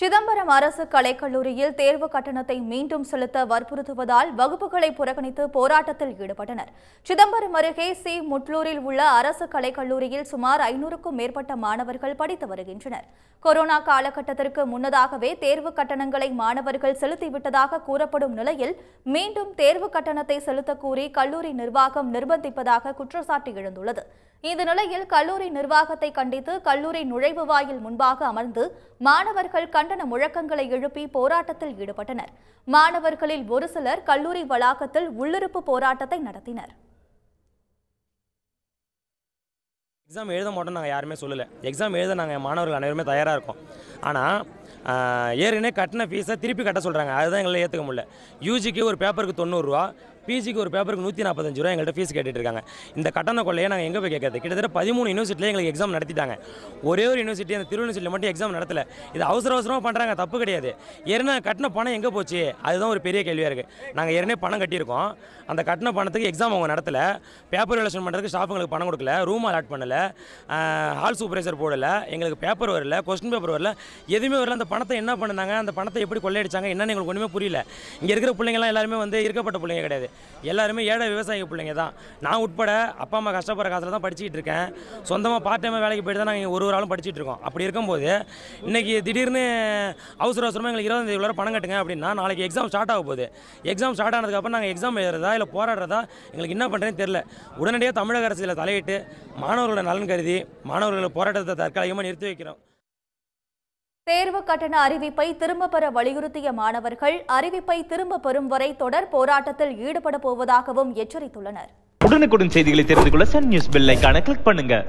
சிதம்பரம் அரசு கலைக்கல்லூரியில் தேர்வு கட்டணத்தை மீண்டும் செலுத்த வற்புறுத்துவதால் வகுப்புகளை புறக்கணித்து போராட்டத்தில் ஈடுபட்டனர் சிதம்பரம் அருகே சி முட்லூரில் உள்ள அரசு கலைக்கல்லூரியில் சுமார் ஐநூறுக்கும் மேற்பட்ட மாணவர்கள் படித்து வருகின்றனர் கொரோனா காலகட்டத்திற்கு முன்னதாகவே தேர்வு கட்டணங்களை மாணவர்கள் செலுத்திவிட்டதாக கூறப்படும் நிலையில் மீண்டும் தேர்வு கட்டணத்தை செலுத்தக்கூறி கல்லூரி நிர்வாகம் நிர்பந்திப்பதாக குற்றச்சாட்டு எழுந்துள்ளது இந்த நிலையில் கல்லூரி நிர்வாகத்தை கண்டித்து கல்லூரி நுழைவு வாயில் முன்பாக அமர்ந்து மாணவர்கள் கண்டன முழக்கங்களை எழுப்பி போராட்டத்தில் ஈடுபட்டனர் மாணவர்களில் ஒரு சிலர் கல்லூரி வளாகத்தில் உள்ளிருப்பு போராட்டத்தை நடத்தினர் எக்ஸாம் எழுத மாட்டோம் நாங்கள் யாருமே சொல்லலை எக்ஸாம் எழுத நாங்கள் மாணவர்கள் அனைவருமே தயாராக இருக்கோம் ஆனால் ஏற்கனவே கட்டின ஃபீஸை திருப்பி கட்ட சொல்கிறாங்க அதுதான் எங்களால் ஏற்றுக்க முடியல யூஜிக்கு ஒரு பேப்பருக்கு தொண்ணூறுரூவா பிஜிக்கு ஒரு பேப்பருக்கு நூற்றி நாற்பத்தஞ்சு ரூபா எங்கள்கிட்ட ஃபீஸ் கேட்டுட்டு இருக்காங்க இந்த கட்டண கொள்ளையை நாங்கள் எங்கே போய் கேட்கறது கிட்டத்தட்ட பதிமூணு யூனிவர்சிட்டியில் எங்களுக்கு எக்ஸாம் நடத்திட்டாங்க ஒரே ஒரு யூனிவர்சிட்டி அந்த திரு யூனிவர்சிட்டியில் மட்டும் எக்ஸாம் நடத்தலை இது அவசர அவசரமாக பண்ணுறாங்க தப்பு கிடையாது ஏன்னா கட்டின பணம் எங்கே போச்சு அதுதான் ஒரு பெரிய கேள்வியாக இருக்குது நாங்கள் ஏற்கனவே பணம் கட்டியிருக்கோம் அந்த கட்டின பணத்துக்கு எக்ஸாம் அவங்க நடத்தலை பேப்பர் ரிலேஷன் பண்ணுறதுக்கு ஸ்டாஃபுங்களுக்கு பணம் கொடுக்கல ரூம் அலாட் பண்ணலை ஹால் சூப்பர்வைசர் போடலை எங்களுக்கு பேப்பர் வரல கொஸ்டின் பேப்பர் வரல எதுவுமே வரல அந்த பணத்தை என்ன பண்ணாங்க அந்த பணத்தை எப்படி கொள்ளையடிச்சாங்க என்னன்னு எங்களுக்கு ஒன்றுமே புரியல இங்கே இருக்கிற பிள்ளைங்கலாம் எல்லாருமே வந்து இருக்கப்பட்ட பிள்ளைங்க கிடையாது எல்லாருமே ஏழை விவசாய பிள்ளைங்க தான் நான் உட்பட அப்பா அம்மா கஷ்டப்படுற காசில் தான் படிச்சுட்டு இருக்கேன் சொந்தமாக பார்ட் டைமாக வேலைக்கு போயிட்டு தான் நாங்கள் ஒரு ஒரு ஆளும் படிச்சுட்டு இருக்கோம் அப்படி இருக்கும்போது இன்றைக்கி திடீர்னு அவசர அவசரமாக எங்களுக்கு இருபது இவ்வளோ பணம் கட்டுங்க அப்படின்னா நாளைக்கு எக்ஸாம் ஸ்டார்ட் ஆக போகுது எக்ஸாம் ஸ்டார்ட் ஆனதுக்கப்புறம் நாங்கள் எக்ஸாம் எழுதுறதா இல்லை போராடுறதா எங்களுக்கு என்ன பண்ணுறேன்னு தெரில உடனடியாக தமிழக அரசியலில் தலையிட்டு மாணவர்களோட நலன் கருதி மாணவர்களோட போராட்டத்தை தற்காலிகமாக நிறுத்தி வைக்கிறோம் தேர்வு கட்டண அறிவிப்பை திரும்ப பெற வலியுறுத்திய மாணவர்கள் அறிவிப்பை திரும்ப பெறும் வரை தொடர் போராட்டத்தில் ஈடுபட போவதாகவும் எச்சரித்துள்ளனர் உடனுக்குடன் செய்திகளை தெரிந்து கொள்ள சன் நியூஸ் கிளிக் பண்ணுங்க